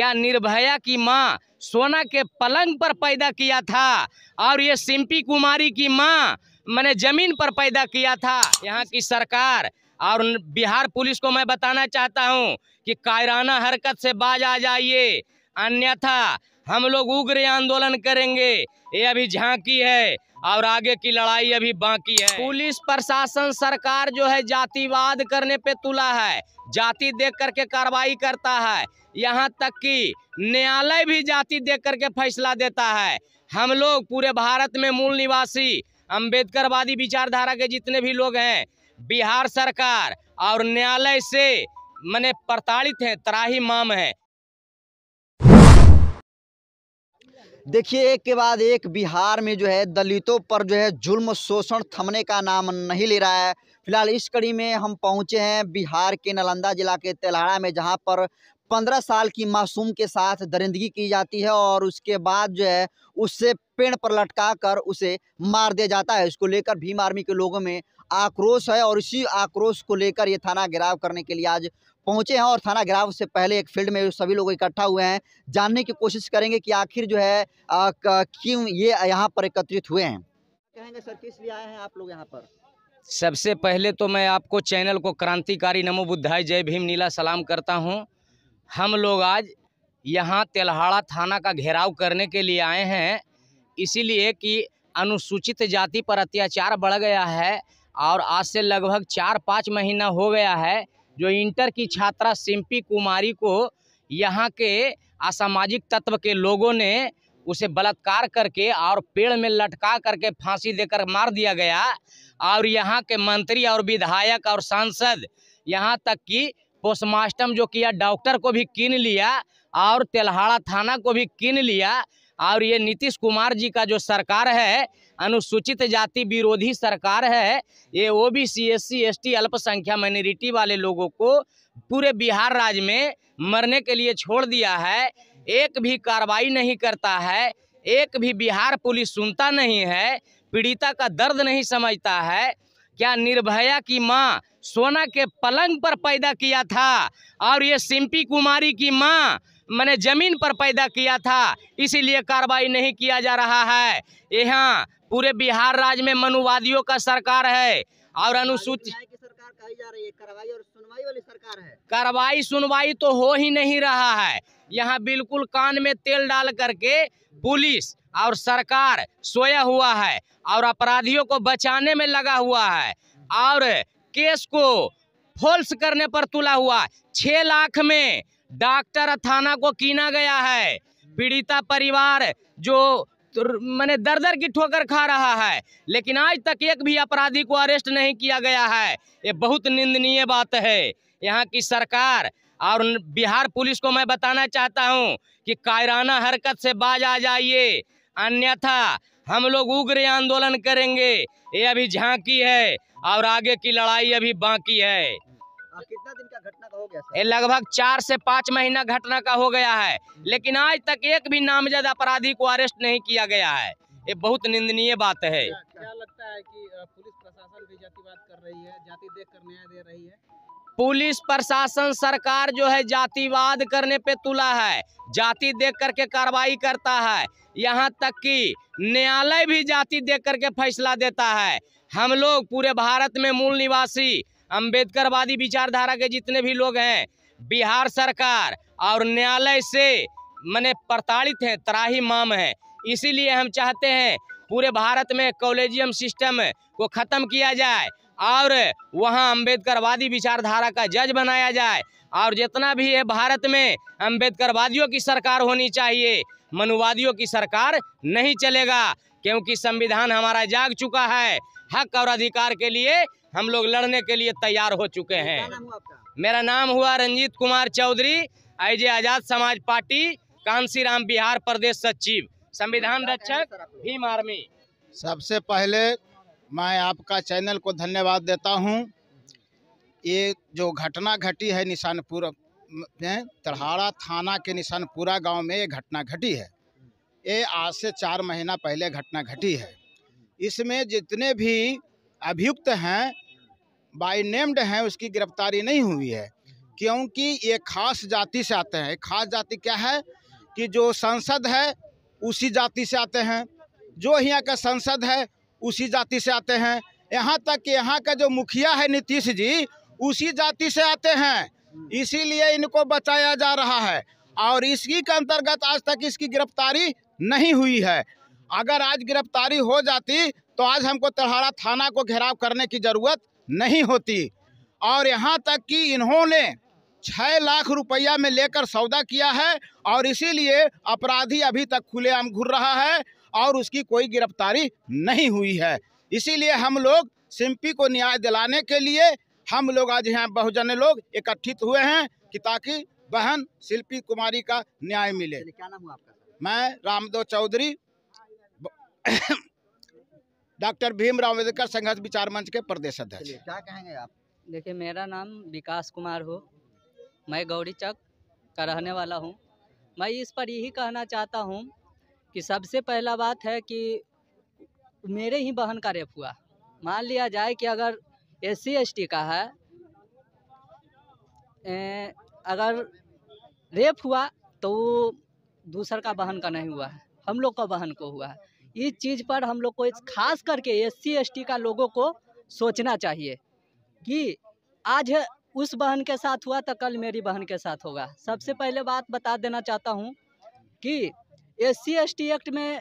क्या निर्भया की माँ सोना के पलंग पर पैदा किया था और ये सिंपी कुमारी की माँ मैंने जमीन पर पैदा किया था यहाँ की सरकार और बिहार पुलिस को मैं बताना चाहता हूँ कि कायराना हरकत से बाज आ जाइए अन्यथा हम लोग उग्र आंदोलन करेंगे ये अभी झांकी है और आगे की लड़ाई अभी बाकी है पुलिस प्रशासन सरकार जो है जातिवाद करने पे तुला है जाति देख करके कार्रवाई करता है यहाँ तक कि न्यायालय भी जाति देख करके फैसला देता है हम लोग पूरे भारत में मूल निवासी अम्बेडकरवादी विचारधारा के जितने भी लोग हैं बिहार सरकार और न्यायालय से मैंने प्रताड़ित हैं त्राही माम है देखिए एक के बाद एक बिहार में जो है दलितों पर जो है जुल्म शोषण थमने का नाम नहीं ले रहा है फिलहाल इस कड़ी में हम पहुंचे हैं बिहार के नालंदा जिला के तेलहाड़ा में जहां पर पंद्रह साल की मासूम के साथ दरिंदगी की जाती है और उसके बाद जो है उससे पेड़ पर लटका कर उसे मार दिया जाता है इसको लेकर भीम आर्मी के लोगों में आक्रोश है और इसी आक्रोश को लेकर ये थाना घेराव करने के लिए आज पहुँचे हैं और थाना ग्राफ से पहले एक फील्ड में सभी लोग इकट्ठा हुए हैं जानने की कोशिश करेंगे कि आखिर जो है क्यों ये यहाँ पर एकत्रित हुए हैं कहेंगे सर किस लिए आए हैं आप लोग यहाँ पर सबसे पहले तो मैं आपको चैनल को क्रांतिकारी नमो बुद्धाई जय भीम नीला सलाम करता हूँ हम लोग आज यहाँ तेल्हाड़ा थाना का घेराव करने के लिए आए हैं इसीलिए कि अनुसूचित जाति पर अत्याचार बढ़ गया है और आज से लगभग चार पाँच महीना हो गया है जो इंटर की छात्रा सिंपी कुमारी को यहाँ के असामाजिक तत्व के लोगों ने उसे बलात्कार करके और पेड़ में लटका करके फांसी देकर मार दिया गया और यहाँ के मंत्री और विधायक और सांसद यहाँ तक कि पोस्टमार्टम जो किया डॉक्टर को भी कीन लिया और तेल्हाड़ा थाना को भी कीन लिया और ये नीतीश कुमार जी का जो सरकार है अनुसूचित जाति विरोधी सरकार है ये O B C S C S T अल्पसंख्या माइनॉरिटी वाले लोगों को पूरे बिहार राज्य में मरने के लिए छोड़ दिया है एक भी कार्रवाई नहीं करता है एक भी बिहार पुलिस सुनता नहीं है पीड़िता का दर्द नहीं समझता है क्या निर्भया की माँ सोना के पलंग पर पैदा किया था और ये सिंपी कुमारी की माँ मैंने ज़मीन पर पैदा किया था इसीलिए कार्रवाई नहीं किया जा रहा है यहाँ पूरे बिहार राज्य में मनुवादियों का सरकार है और अनुसूचित कार्रवाई सुनवाई तो हो ही नहीं रहा है यहाँ बिल्कुल कान में तेल डाल करके पुलिस और सरकार सोया हुआ है और अपराधियों को बचाने में लगा हुआ है और केस को फोल्स करने पर तुला हुआ छः लाख में डॉक्टर थाना को कीना गया है पीड़िता परिवार जो तो मैंने दर दर की ठोकर खा रहा है लेकिन आज तक एक भी अपराधी को अरेस्ट नहीं किया गया है ये बहुत निंदनीय बात है यहाँ की सरकार और बिहार पुलिस को मैं बताना चाहता हूँ कि कायराना हरकत से बाज आ जाइए अन्यथा हम लोग उग्र आंदोलन करेंगे ये अभी झांकी है और आगे की लड़ाई अभी बाकी है कितना दिन का घटना का हो गया लगभग चार से पाँच महीना घटना का हो गया है लेकिन आज तक एक भी नामजद अपराधी को अरेस्ट नहीं किया गया है ये बहुत निंदनीय बात है क्या, क्या लगता है कि पुलिस प्रशासन भी जातिवाद कर रही है जाति देख कर न्याय दे रही है पुलिस प्रशासन सरकार जो है जातिवाद करने पे तुला है जाति देख करके कार्रवाई करता है यहाँ तक कि न्यायालय भी जाति देख करके फैसला देता है हम लोग पूरे भारत में मूल निवासी अंबेडकरवादी विचारधारा के जितने भी लोग हैं बिहार सरकार और न्यायालय से मैंने प्रताड़ित हैं त्राही माम है इसीलिए हम चाहते हैं पूरे भारत में कॉलेजियम सिस्टम को ख़त्म किया जाए और वहाँ अम्बेडकरवादी विचारधारा का जज बनाया जाए और जितना भी है भारत में अम्बेडकरवादियों की सरकार होनी चाहिए मनुवादियों की सरकार नहीं चलेगा क्योंकि संविधान हमारा जाग चुका है हक और अधिकार के लिए हम लोग लड़ने के लिए तैयार हो चुके हैं मेरा नाम हुआ रंजीत कुमार चौधरी आई जे आजाद समाज पार्टी राम बिहार प्रदेश सचिव संविधान रक्षक भीम आर्मी सबसे पहले मैं आपका चैनल को धन्यवाद देता हूं ये जो घटना घटी है निशानपुर में तरहाड़ा थाना के निशानपुरा गांव में ये घटना घटी है ये आज से चार महीना पहले घटना घटी है इसमें जितने भी अभियुक्त हैं बाई नेम्ड हैं उसकी गिरफ्तारी नहीं हुई है क्योंकि ये खास जाति से आते हैं खास जाति क्या है कि जो संसद है उसी जाति से आते हैं जो यहाँ का संसद है उसी जाति से आते हैं यहाँ तक यहाँ का जो मुखिया है नीतीश जी उसी जाति से आते हैं इसीलिए इनको बचाया जा रहा है और इसकी के अंतर्गत आज तक इसकी गिरफ्तारी नहीं हुई है अगर आज गिरफ्तारी हो जाती तो आज हमको तलहाड़ा थाना को घेराव करने की ज़रूरत नहीं होती और यहाँ तक कि इन्होंने छः लाख रुपया में लेकर सौदा किया है और इसीलिए अपराधी अभी तक खुलेआम घूर रहा है और उसकी कोई गिरफ्तारी नहीं हुई है इसीलिए हम लोग सिंपी को न्याय दिलाने के लिए हम लोग आज यहाँ बहुजन लोग एकत्रित हुए हैं कि ताकि बहन शिल्पी कुमारी का न्याय मिले क्या नाम हुआ आपका मैं रामदेव चौधरी डॉक्टर भीमराव अम्बेडकर संघर्ष विचार मंच के प्रदेश अध्यक्ष क्या कहेंगे आप देखिए मेरा नाम विकास कुमार हो मैं गौरी चक का रहने वाला हूँ मैं इस पर यही कहना चाहता हूँ कि सबसे पहला बात है कि मेरे ही बहन का रेप हुआ मान लिया जाए कि अगर एस सी का है ए, अगर रेप हुआ तो दूसर का बहन का नहीं हुआ है हम लोग का बहन को हुआ है इस चीज़ पर हम लोग को खास करके एस सी का लोगों को सोचना चाहिए कि आज उस बहन के साथ हुआ तो कल मेरी बहन के साथ होगा सबसे पहले बात बता देना चाहता हूँ कि एस सी एक्ट में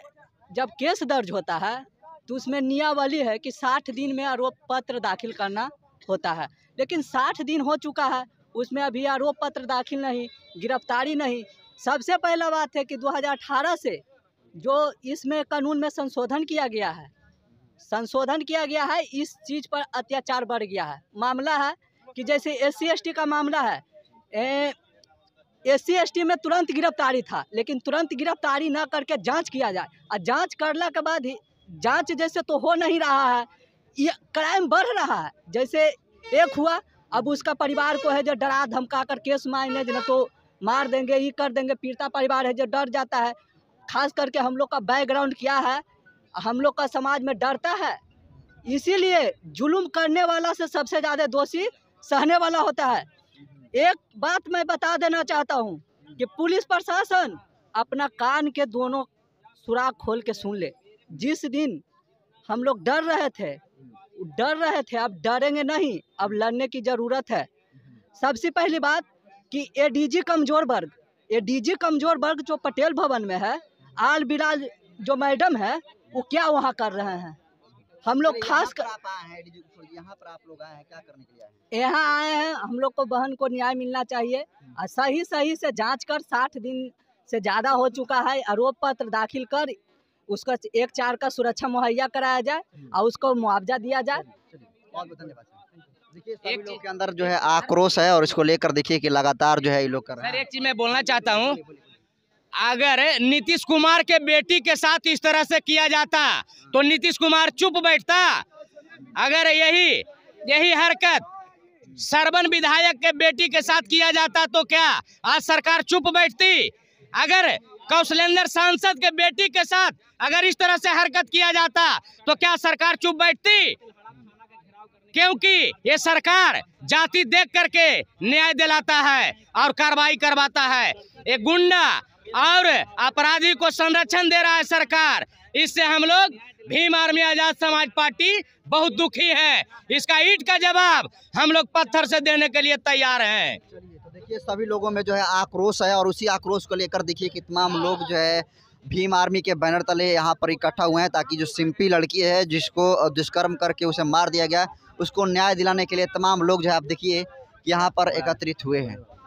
जब केस दर्ज होता है तो उसमें नियावली है कि साठ दिन में आरोप पत्र दाखिल करना होता है लेकिन साठ दिन हो चुका है उसमें अभी आरोप पत्र दाखिल नहीं गिरफ्तारी नहीं सबसे पहला बात है कि 2018 से जो इसमें कानून में संशोधन किया गया है संशोधन किया गया है इस चीज़ पर अत्याचार बढ़ गया है मामला है कि जैसे एस सी का मामला है एस सी में तुरंत गिरफ्तारी था लेकिन तुरंत गिरफ्तारी ना करके जांच किया जाए और जांच करला के बाद ही जांच जैसे तो हो नहीं रहा है ये क्राइम बढ़ रहा है जैसे एक हुआ अब उसका परिवार को है जो डरा धमका कर केस मारने जो तो मार देंगे ये कर देंगे पीड़ता परिवार है जो डर जाता है खास करके हम लोग का बैकग्राउंड क्या है हम लोग का समाज में डरता है इसीलिए जुलूम करने वाला से सबसे ज़्यादा दोषी सहने वाला होता है एक बात मैं बता देना चाहता हूँ कि पुलिस प्रशासन अपना कान के दोनों सुराख खोल के सुन ले जिस दिन हम लोग डर रहे थे डर रहे थे अब डरेंगे नहीं अब लड़ने की ज़रूरत है सबसे पहली बात कि एडीजी कमज़ोर वर्ग एडीजी कमज़ोर वर्ग जो पटेल भवन में है आल बिराज जो मैडम है वो क्या वहाँ कर रहे हैं हम लोग खास कर यहाँ पर आप लोग आए हैं क्या करने के लिए यहाँ आए हैं हम लोग को बहन को न्याय मिलना चाहिए हम्म। और सही सही से जांच कर साठ दिन से ज़्यादा हो चुका है आरोप पत्र दाखिल कर उसका एक चार का सुरक्षा मुहैया कराया जाए हम्म। और उसको मुआवजा दिया जाए बहुत बहुत धन्यवाद एक लोग के अंदर जो है आक्रोश है और इसको लेकर देखिए कि लगातार जो है ये लोग कर रहे हैं सर एक चीज मैं बोलना चाहता हूँ अगर नीतीश कुमार के बेटी के साथ इस तरह से किया जाता तो नीतीश कुमार चुप बैठता अगर यही यही हरकत सरबन विधायक के बेटी के साथ किया जाता तो क्या आज सरकार चुप बैठती अगर कौशलेंद्र सांसद के बेटी के साथ अगर इस तरह से हरकत किया जाता तो क्या सरकार चुप बैठती क्योंकि ये सरकार जाति देख करके न्याय दिलाता है और कार्रवाई करवाता है ये गुंडा और अपराधी को संरक्षण दे रहा है सरकार इससे हम लोग भीम आर्मी आजाद समाज पार्टी बहुत दुखी है इसका ईट का जवाब हम लोग पत्थर से देने के लिए तैयार हैं तो देखिए सभी लोगों में जो है आक्रोश है और उसी आक्रोश को लेकर देखिए कि तमाम लोग जो है भीम आर्मी के बैनर तले यहाँ पर इकट्ठा हुए हैं ताकि जो सिंपी लड़की है जिसको दुष्कर्म करके उसे मार दिया गया उसको न्याय दिलाने के लिए तमाम लोग जो है आप देखिए यहाँ पर एकत्रित हुए हैं